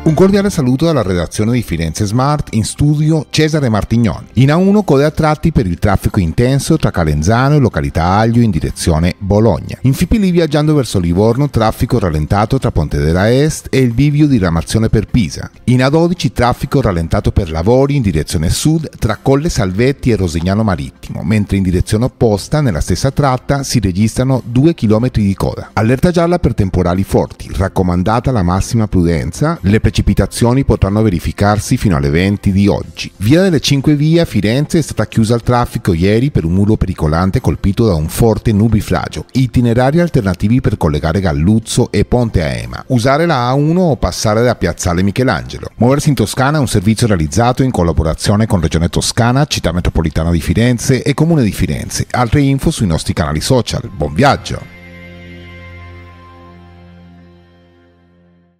Un cordiale saluto dalla redazione di Firenze Smart, in studio Cesare Martignon. In A1 code a tratti per il traffico intenso tra Calenzano e località Aglio in direzione Bologna. In Fipili viaggiando verso Livorno traffico rallentato tra Ponte della Est e il bivio di ramazione per Pisa. In A12 traffico rallentato per lavori in direzione sud tra Colle Salvetti e Rosignano Marittimo, mentre in direzione opposta nella stessa tratta si registrano 2 km di coda. Allerta gialla per temporali forti, raccomandata la massima prudenza, le precipitazioni potranno verificarsi fino alle 20 di oggi. Via delle 5 Vie a Firenze è stata chiusa al traffico ieri per un muro pericolante colpito da un forte nubifragio. Itinerari alternativi per collegare Galluzzo e Ponte Aema. Usare la A1 o passare da Piazzale Michelangelo. Muoversi in Toscana è un servizio realizzato in collaborazione con Regione Toscana, Città Metropolitana di Firenze e Comune di Firenze. Altre info sui nostri canali social. Buon viaggio!